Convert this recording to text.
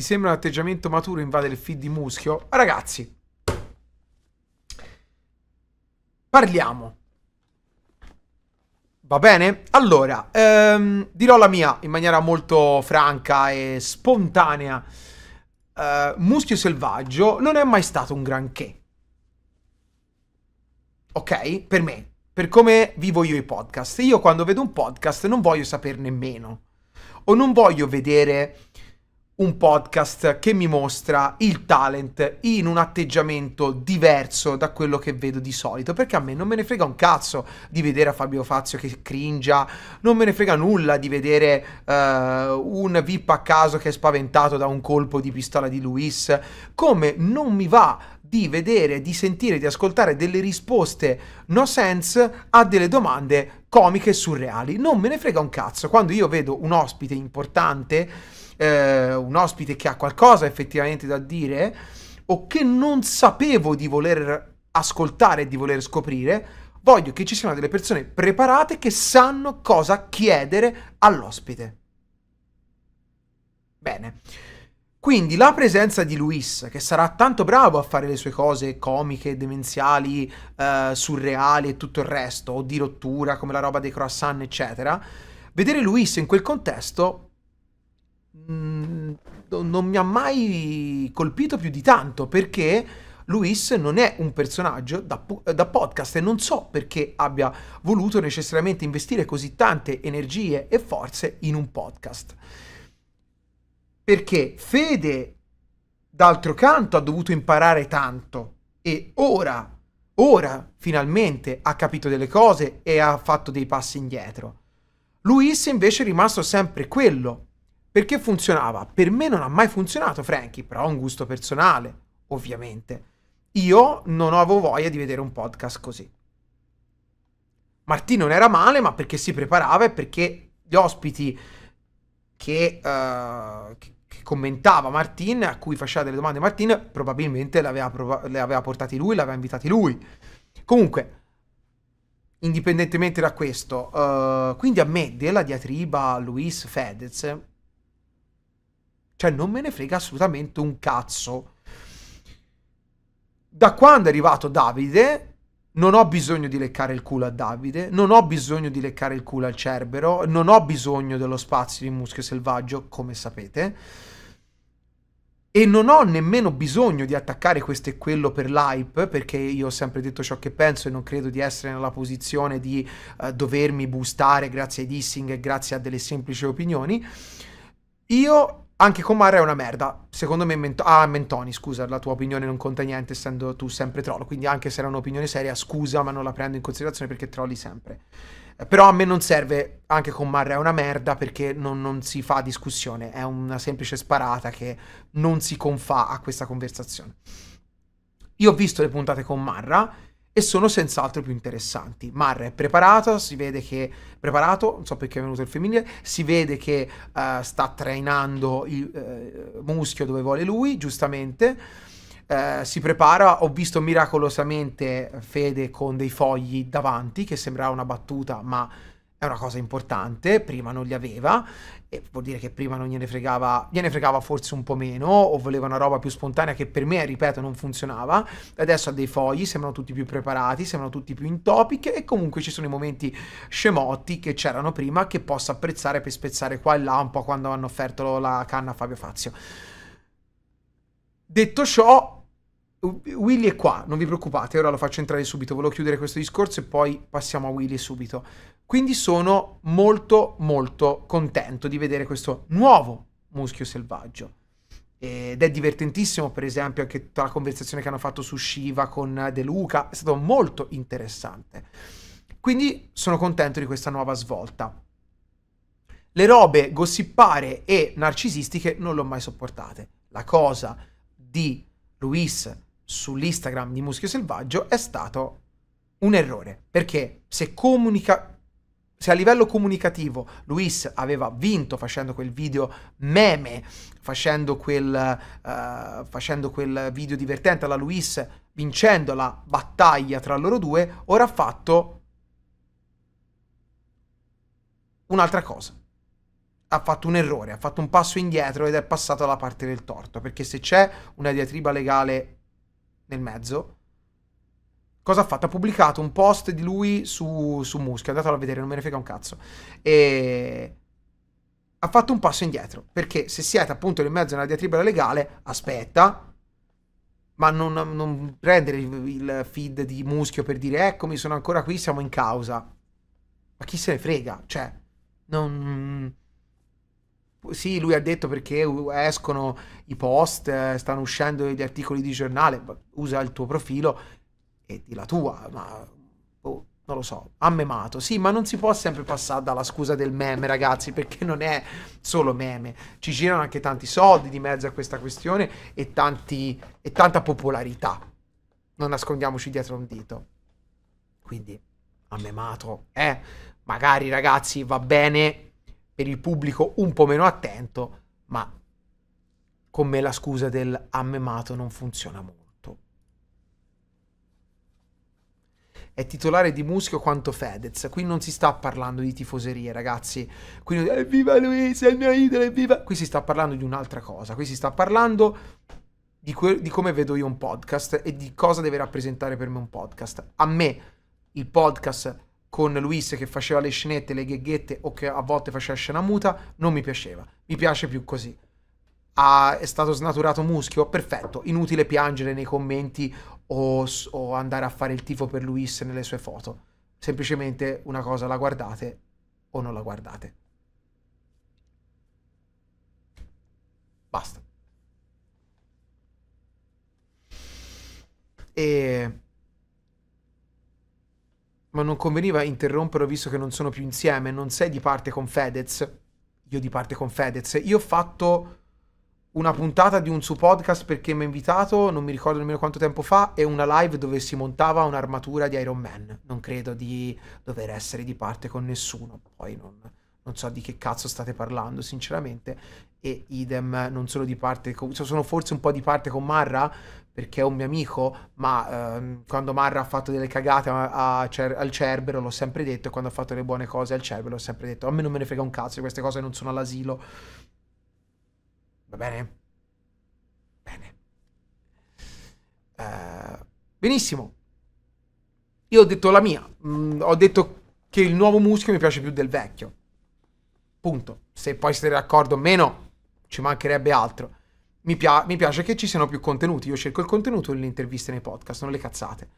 Ti sembra un atteggiamento maturo invade il feed di Muschio? Ragazzi, parliamo. Va bene? Allora, ehm, dirò la mia in maniera molto franca e spontanea. Eh, Muschio Selvaggio non è mai stato un granché. Ok? Per me. Per come vivo io i podcast. Io quando vedo un podcast non voglio saperne meno. O non voglio vedere un podcast che mi mostra il talent in un atteggiamento diverso da quello che vedo di solito, perché a me non me ne frega un cazzo di vedere a Fabio Fazio che cringia, non me ne frega nulla di vedere uh, un VIP a caso che è spaventato da un colpo di pistola di Luis, come non mi va di vedere, di sentire, di ascoltare delle risposte no sense a delle domande comiche e surreali. Non me ne frega un cazzo. Quando io vedo un ospite importante eh, un ospite che ha qualcosa effettivamente da dire o che non sapevo di voler ascoltare e di voler scoprire, voglio che ci siano delle persone preparate che sanno cosa chiedere all'ospite. Bene. Quindi la presenza di Luis, che sarà tanto bravo a fare le sue cose comiche, demenziali, eh, surreali e tutto il resto, o di rottura come la roba dei croissant, eccetera, vedere Luis in quel contesto mh, mm, non mi ha mai colpito più di tanto perché Luis non è un personaggio da, da, podcast e non so perché abbia voluto necessariamente investire così tante energie e forze in un podcast. Perché Fede, d'altro canto, ha dovuto imparare tanto e ora, ora finalmente ha capito delle cose e ha fatto dei passi indietro. Luis invece è rimasto sempre quello, perché funzionava? Per me non ha mai funzionato, Frankie, però ha un gusto personale, ovviamente. Io non avevo voglia di vedere un podcast così. Martì non era male, ma perché si preparava e perché gli ospiti che, uh, che, commentava Martin, a cui faceva delle domande Martin, probabilmente le aveva, prov- le aveva portate lui, le aveva invitate lui. Comunque, indipendentemente da questo, uh, quindi a me della diatriba Luis Fedez cioè, non me ne frega assolutamente un cazzo. Da quando è arrivato Davide, non ho bisogno di leccare il culo a Davide, non ho bisogno di leccare il culo al Cerbero, non ho bisogno dello spazio di muschio selvaggio, come sapete. E non ho nemmeno bisogno di attaccare questo e quello per l'hype, perché io ho sempre detto ciò che penso e non credo di essere nella posizione di uh, dovermi boostare grazie ai dissing e grazie a delle semplici opinioni. Io anche con Mara è una merda. Secondo me, Mento- ah, Mentoni, scusa, la tua opinione non conta niente, essendo tu sempre troll. Quindi, anche se era un'opinione seria, scusa, ma non la prendo in considerazione perché trolli sempre. Eh, però a me non serve, anche con Marra è una merda perché non, non, si fa discussione, è una semplice sparata che non si confà a questa conversazione. Io ho visto le puntate con Marra e sono senz'altro più interessanti. Marra è preparato, si vede che preparato, non so perché è venuto il femminile, si vede che uh, sta trainando il uh, muschio dove vuole lui, giustamente. Uh, si prepara, ho visto miracolosamente Fede con dei fogli davanti, che sembrava una battuta, ma è una cosa importante, prima non li aveva, e vuol dire che prima non gliene fregava, gliene fregava forse un po' meno, o voleva una roba più spontanea che per me, ripeto, non funzionava, adesso ha dei fogli, sembrano tutti più preparati, sembrano tutti più in topic, e comunque ci sono i momenti scemotti che c'erano prima, che posso apprezzare per spezzare qua e là, un po' quando hanno offerto la canna a Fabio Fazio. Detto ciò, Willy è qua, non vi preoccupate, ora lo faccio entrare subito, volevo chiudere questo discorso e poi passiamo a Willy subito. Quindi sono molto molto contento di vedere questo nuovo muschio selvaggio. Ed è divertentissimo, per esempio, anche tutta la conversazione che hanno fatto su Shiva con De Luca, è stato molto interessante. Quindi sono contento di questa nuova svolta. Le robe gossipare e narcisistiche non le ho mai sopportate. La cosa di Luis sull'Instagram di Muschio Selvaggio è stato un errore, perché se comunica se a livello comunicativo Luis aveva vinto facendo quel video meme, facendo quel, uh, facendo quel video divertente alla Luis, vincendo la battaglia tra loro due, ora ha fatto un'altra cosa. Ha fatto un errore, ha fatto un passo indietro ed è passato alla parte del torto, perché se c'è una diatriba legale nel mezzo, cosa ha fatto? Ha pubblicato un post di lui su, su Muschio, andatelo a vedere, non me ne frega un cazzo. E ha fatto un passo indietro, perché se siete appunto nel mezzo di una diatriba legale, aspetta, ma non, non prendere il feed di Muschio per dire eccomi sono ancora qui, siamo in causa. Ma chi se ne frega? Cioè, non... Sì, lui ha detto perché escono i post, stanno uscendo gli articoli di giornale, usa il tuo profilo e di la tua, ma oh, non lo so, ha memato. Sì, ma non si può sempre passare dalla scusa del meme, ragazzi, perché non è solo meme. Ci girano anche tanti soldi di mezzo a questa questione e, tanti, e tanta popolarità. Non nascondiamoci dietro un dito. Quindi, ha memato, eh? Magari, ragazzi, va bene per il pubblico un po' meno attento, ma con me la scusa del ammemato non funziona molto. È titolare di Muschio quanto Fedez, qui non si sta parlando di tifoserie ragazzi, qui non... evviva eh, Luisa, il mio idolo, evviva! Qui si sta parlando di un'altra cosa, qui si sta parlando di, que- di come vedo io un podcast e di cosa deve rappresentare per me un podcast. A me il podcast con Luis che faceva le scenette, le gheghette o che a volte faceva scena muta, non mi piaceva. Mi piace più così. Ah, è stato snaturato Muschio, perfetto, inutile piangere nei commenti o, o, andare a fare il tifo per Luis nelle sue foto. Semplicemente una cosa la guardate o non la guardate. Basta. E ma non conveniva interromperlo visto che non sono più insieme, non sei di parte con Fedez. Io di parte con Fedez. Io ho fatto una puntata di un suo podcast perché mi ha invitato, non mi ricordo nemmeno quanto tempo fa, e una live dove si montava un'armatura di Iron Man. Non credo di dover essere di parte con nessuno, poi non non so di che cazzo state parlando, sinceramente. E idem, non sono di parte, cioè sono forse un po' di parte con Marra perché è un mio amico, ma ehm, quando Marra ha fatto delle cagate a, a, cer al Cerbero l'ho sempre detto, e quando ha fatto le buone cose al Cerbero l'ho sempre detto, a me non me ne frega un cazzo, queste cose non sono all'asilo. Va bene? Bene. Eh, benissimo. Io ho detto la mia, mm, ho detto che il nuovo muschio mi piace più del vecchio Punto. Se poi siete d'accordo o meno, ci mancherebbe altro. Mi, pia- mi piace che ci siano più contenuti. Io cerco il contenuto nelle interviste nei podcast, non le cazzate.